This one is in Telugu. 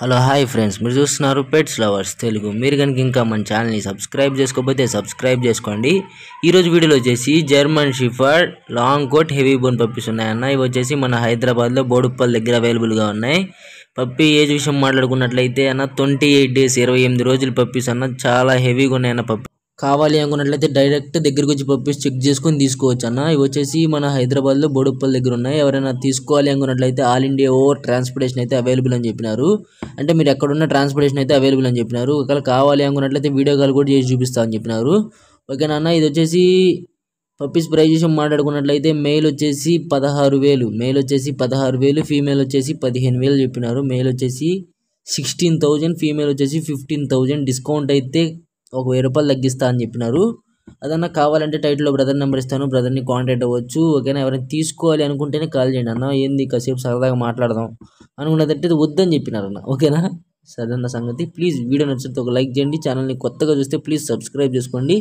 హలో హాయ్ ఫ్రెండ్స్ మీరు చూస్తున్నారు పెట్స్ లవర్స్ తెలుగు మీరు కనుక ఇంకా మన ఛానల్ని సబ్స్క్రైబ్ చేసుకోకపోతే సబ్స్క్రైబ్ చేసుకోండి ఈరోజు వీడియోలో వచ్చేసి German shepherd long coat heavy bone puppies ఉన్నాయన్న ఇవి వచ్చేసి మన హైదరాబాద్లో బోడుప్పల్ దగ్గర అవైలబుల్గా ఉన్నాయి పప్పీ ఏజ్ విషయం మాట్లాడుకున్నట్లయితే అన్న ట్వంటీ ఎయిట్ డేస్ ఇరవై ఎనిమిది రోజులు పప్పీస్ అన్న చాలా హెవీగా ఉన్నాయన్న పప్పు కావాలి అనుకున్నట్లయితే డైరెక్ట్ దగ్గరికి వచ్చి పంపించి చెక్ చేసుకొని తీసుకోవచ్చు అన్న ఇవి వచ్చేసి మన హైదరాబాద్లో బోడుప్పల్ దగ్గర ఉన్నాయి ఎవరైనా తీసుకోవాలి అనుకున్నట్లయితే ఆల్ ఇండియా ఓవర్ ట్రాన్స్పోర్టేషన్ అయితే అవైలబుల్ అని చెప్పినారు అంటే మీరు ఎక్కడున్న ట్రాన్స్పోర్టేషన్ అయితే అవైలబుల్ అని చెప్పినారు ఒకవేళ కావాలి అనుకున్నట్లయితే వీడియో కాల్ కూడా చేసి చూపిస్తా అని చెప్పినారు ఓకేనా అన్న ఇది వచ్చేసి పప్పీస్ ప్రైజ్ విషయం మాట్లాడుకున్నట్లయితే మేల్ వచ్చేసి పదహారు వేలు మెయిల్ వచ్చేసి పదహారు వేలు ఫీమేల్ వచ్చేసి పదిహేను వేలు చెప్పినారు మేల్ వచ్చేసి సిక్స్టీన్ థౌజండ్ ఫీమేల్ వచ్చేసి ఫిఫ్టీన్ థౌజండ్ డిస్కౌంట్ అయితే ఒక వెయ్యి రూపాయలు తగ్గిస్తా అని చెప్పినారు అదన్నా కావాలంటే టైటిల్లో బ్రదర్ నెంబర్ ఇస్తాను బ్రదర్ని కాంటాక్ట్ అవ్వచ్చు ఓకేనా ఎవరైనా తీసుకోవాలి అనుకుంటేనే కాల్ చేయండి అన్న ఏంది కాసేపు సరదాగా మాట్లాడదాం అనుకున్నదంటే వద్దని చెప్పినారు అన్న ఓకేనా సరే అన్న సంగతి ప్లీజ్ వీడియో నచ్చితే ఒక లైక్ చేయండి ఛానల్ని కొత్తగా చూస్తే ప్లీజ్ సబ్స్క్రైబ్ చేసుకోండి